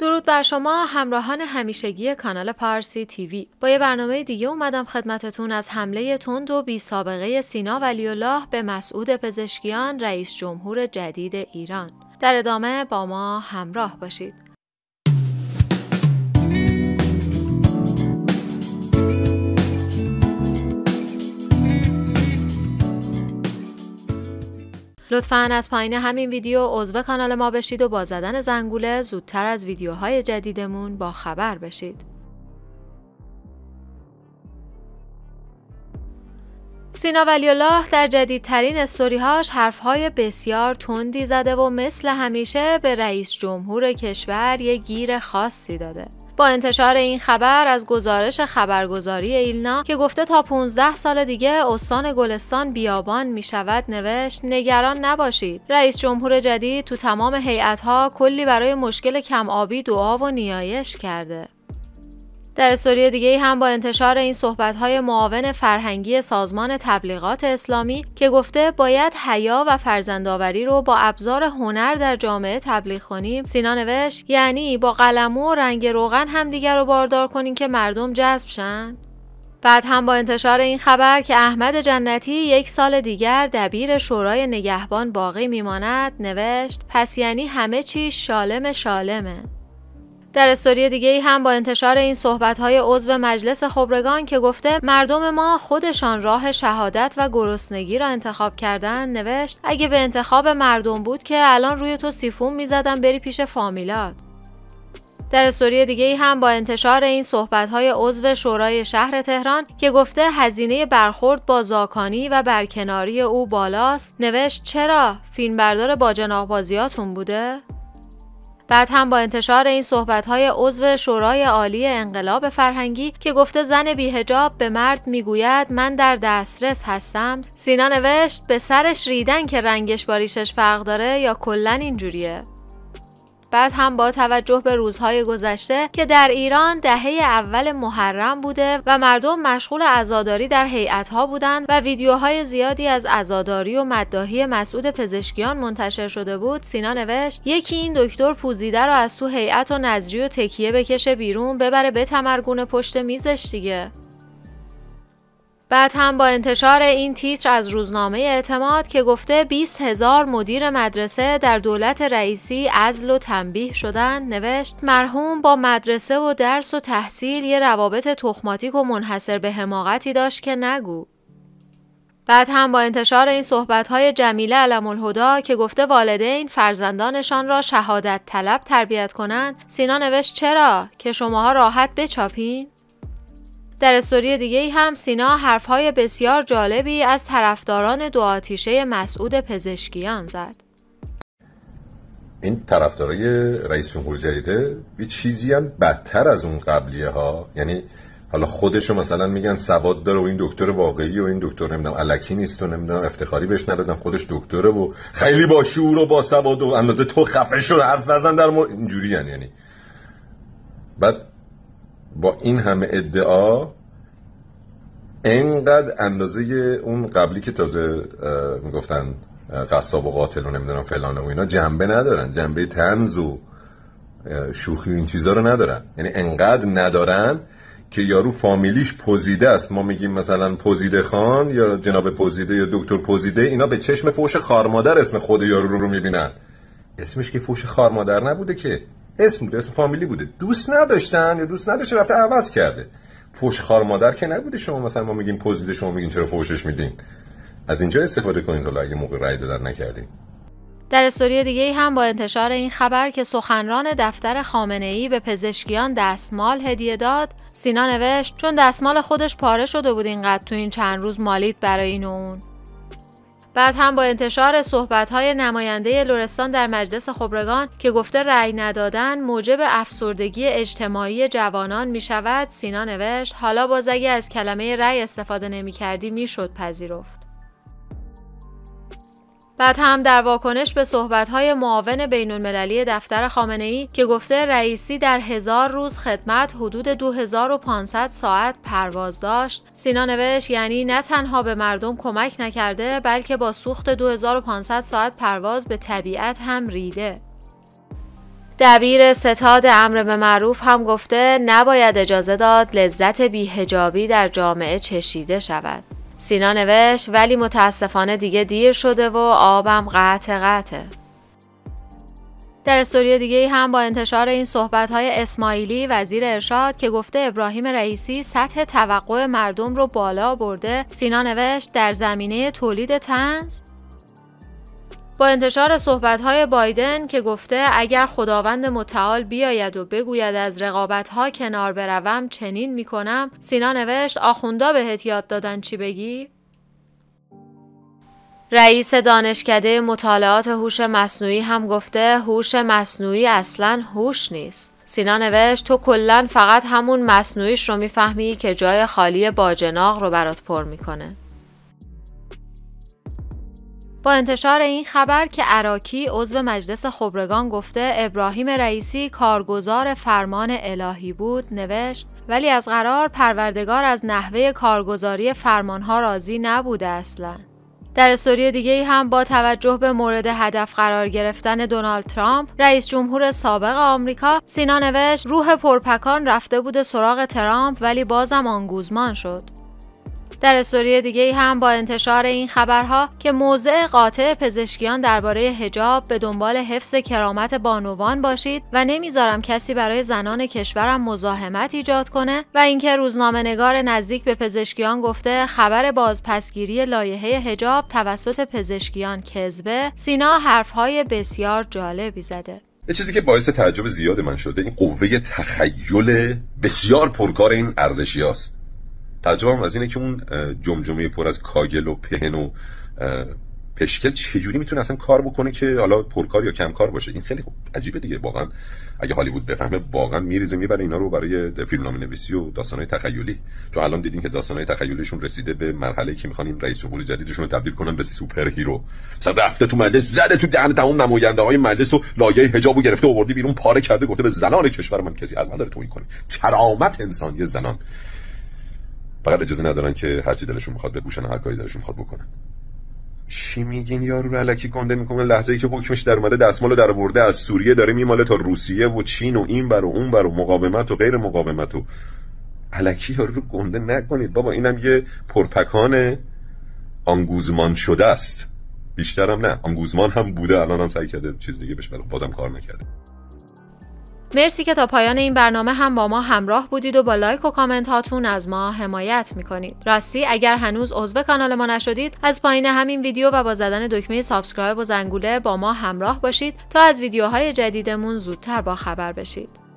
درود بر شما همراهان همیشگی کانال پارسی تیوی با یه برنامه دیگه اومدم خدمتتون از حمله تند و بی سابقه سینا ولی الله به مسعود پزشکیان رئیس جمهور جدید ایران در ادامه با ما همراه باشید لطفا از پایین همین ویدیو عضو کانال ما بشید و با زدن زنگوله زودتر از ویدیوهای جدیدمون با خبر بشید. سینا ولیالله در جدیدترین استوریهاش حرفهای بسیار تندی زده و مثل همیشه به رئیس جمهور کشور یه گیر خاصی داده. با انتشار این خبر از گزارش خبرگزاری ایلنا که گفته تا 15 سال دیگه استان گلستان بیابان می شود نوشت نگران نباشید رئیس جمهور جدید تو تمام ها کلی برای مشکل کم آبی دعا و نیایش کرده در استوری دیگه هم با انتشار این صحبت های معاون فرهنگی سازمان تبلیغات اسلامی که گفته باید حیا و فرزندآوری رو با ابزار هنر در جامعه تبلیغ کنیم سینا نوشت یعنی با قلم و رنگ روغن هم دیگر رو باردار کنیم که مردم جذب شن بعد هم با انتشار این خبر که احمد جنتی یک سال دیگر دبیر شورای نگهبان باقی میماند نوشت پس یعنی همه چی شالم شالمه در استوری دیگه ای هم با انتشار این صحبت های عضو مجلس خبرگان که گفته مردم ما خودشان راه شهادت و گرسنگی را انتخاب کردن نوشت اگه به انتخاب مردم بود که الان روی تو سیفون میزدم بری پیش فامیلات در استوری دیگه ای هم با انتشار این صحبت های عضو شورای شهر تهران که گفته هزینه برخورد با زاکانی و برکناری او بالاست نوشت چرا فیلمبردار با جناب بازیاتون بوده بعد هم با انتشار این های عضو شورای عالی انقلاب فرهنگی که گفته زن بیهجاب به مرد میگوید من در دسترس هستم سینا نوشت به سرش ریدن که رنگش باریشش فرق داره یا کلا اینجوریه بعد هم با توجه به روزهای گذشته که در ایران دهه اول محرم بوده و مردم مشغول عزاداری در ها بودند و ویدیوهای زیادی از عزاداری و مداهی مسعود پزشکیان منتشر شده بود سینا نوشت یکی این دکتر پوزیده رو از تو هیئت و نظری و تکیه بکشه بیرون ببره به تمرگون پشت میزش دیگه بعد هم با انتشار این تیتر از روزنامه اعتماد که گفته 20 هزار مدیر مدرسه در دولت رئیسی ازل و تنبیه شدن نوشت مرحوم با مدرسه و درس و تحصیل یه روابط تخماتیک و منحصر به حماقتی داشت که نگو بعد هم با انتشار این صحبت‌های جمیله علم الهدا که گفته والدین فرزندانشان را شهادت طلب تربیت کنند، سینا نوشت چرا که شماها راحت بچاپین؟ در استوری دیگه هم سینا حرفهای بسیار جالبی از طرفداران دو آتیشه مسعود پزشکیان زد. این طرفدارای رئیس جمهور جدیده یه چیزی هم بدتر از اون قبلیه ها یعنی حالا خودشو مثلا میگن سواد داره و این دکتر واقعی و این دکتر نمیدونم الکی نیست و نمیدونم افتخاری بهش ندادم خودش دکتره و خیلی با شعور و با سواد و اندازه تو خفه شده حرف نزن در مورد اینجوری یعنی, یعنی. بعد با این همه ادعا انقدر اندازه اون قبلی که تازه میگفتن قصاب و قاتل و نمیدونم فلان و اینا جنبه ندارن جنبه تنز و شوخی و این چیزا رو ندارن یعنی انقدر ندارن که یارو فامیلیش پوزیده است ما میگیم مثلا پوزیده خان یا جناب پوزیده یا دکتر پوزیده اینا به چشم فوش خارمادر اسم خود یارو رو, رو میبینن اسمش که فوش خارمادر نبوده که اسم بوده اسم فامیلی بوده دوست نداشتن یا دوست نداشته رفته عوض کرده فوش خار مادر که نبوده شما مثلا ما میگیم پوزیده شما میگین چرا فوشش میدین از اینجا استفاده کنید حالا اگه موقع رای دادن نکردین در استوری دیگه هم با انتشار این خبر که سخنران دفتر خامنه ای به پزشکیان دستمال هدیه داد سینا نوشت چون دستمال خودش پاره شده بود اینقدر تو این چند روز مالید برای این و اون بعد هم با انتشار های نماینده لورستان در مجلس خبرگان که گفته رأی ندادن موجب افسردگی اجتماعی جوانان می شود سینا نوشت حالا باز اگه از کلمه رأی استفاده نمی کردی می پذیرفت. بعد هم در واکنش به صحبت‌های معاون بین‌المللی دفتر خامنه‌ای که گفته رئیسی در هزار روز خدمت حدود 2500 ساعت پرواز داشت، سینا نوشت یعنی نه تنها به مردم کمک نکرده بلکه با سوخت 2500 ساعت پرواز به طبیعت هم ریده. دبیر ستاد امر به معروف هم گفته نباید اجازه داد لذت بیهجابی در جامعه چشیده شود. سینا نوشت ولی متاسفانه دیگه دیر شده و آبم قطع قطعه در استوری دیگه ای هم با انتشار این صحبت های اسماعیلی وزیر ارشاد که گفته ابراهیم رئیسی سطح توقع مردم رو بالا برده سینا نوشت در زمینه تولید تنز با انتشار های بایدن که گفته اگر خداوند متعال بیاید و بگوید از رقابت ها کنار بروم چنین میکنم سینا نوشت آخوندا به یاد دادن چی بگی رئیس دانشکده مطالعات هوش مصنوعی هم گفته هوش مصنوعی اصلا هوش نیست سینا نوشت تو کلا فقط همون مصنوعیش رو میفهمی که جای خالی باجناق رو برات پر میکنه با انتشار این خبر که عراکی عضو مجلس خبرگان گفته ابراهیم رئیسی کارگزار فرمان الهی بود نوشت ولی از قرار پروردگار از نحوه کارگزاری فرمانها راضی نبوده اصلا در استوری دیگه هم با توجه به مورد هدف قرار گرفتن دونالد ترامپ رئیس جمهور سابق آمریکا سینا نوشت روح پرپکان رفته بوده سراغ ترامپ ولی بازم آنگوزمان شد در استوری دیگه هم با انتشار این خبرها که موضع قاطع پزشکیان درباره حجاب به دنبال حفظ کرامت بانوان باشید و نمیذارم کسی برای زنان کشورم مزاحمت ایجاد کنه و اینکه روزنامه نگار نزدیک به پزشکیان گفته خبر بازپسگیری لایحه حجاب توسط پزشکیان کذبه سینا حرفهای بسیار جالبی زده یه چیزی که باعث تعجب زیاد من شده این قوه تخیل بسیار پرکار این ارزشی تعجبم از اینه که اون جمجمه پر از کاگل و پهن و پشکل چجوری میتونه اصلا کار بکنه که حالا پرکار یا کم کار باشه این خیلی خوب عجیبه دیگه واقعا اگه هالیوود بفهمه واقعا میریزه میبره اینا رو برای فیلمنامه نویسی و داستانهای تخیلی چون الان دیدین که داستانهای تخیلیشون رسیده به مرحله که میخوان این رئیس جمهور جدیدشون رو تبدیل کنن به سوپر هیرو مثلا رفته تو مجلس زده تو دهن تمام نماینده های مجلس و لایه حجاب و گرفته آوردی بیرون پاره کرده گفته به زنان کشور من کسی حق نداره توهین کنه کرامت انسانی زنان فقط اجازه ندارن که هرچی دلشون میخواد بپوشن هر کاری دلشون میخواد بکنن چی میگین یارو رو علکی گنده میکنه لحظه ای که حکمش در اومده دستمالو در برده از سوریه داره میماله تا روسیه و چین و این بر و اون بر و مقاومت و غیر مقاومت و علکی یارو رو گنده نکنید بابا اینم یه پرپکان آنگوزمان شده است بیشترم نه آنگوزمان هم بوده الان هم سعی کرده چیز دیگه بشه خب بازم کار نکرده مرسی که تا پایان این برنامه هم با ما همراه بودید و با لایک و کامنت هاتون از ما حمایت میکنید راستی اگر هنوز عضو کانال ما نشدید از پایین همین ویدیو و با زدن دکمه سابسکرایب و زنگوله با ما همراه باشید تا از ویدیوهای جدیدمون زودتر با خبر بشید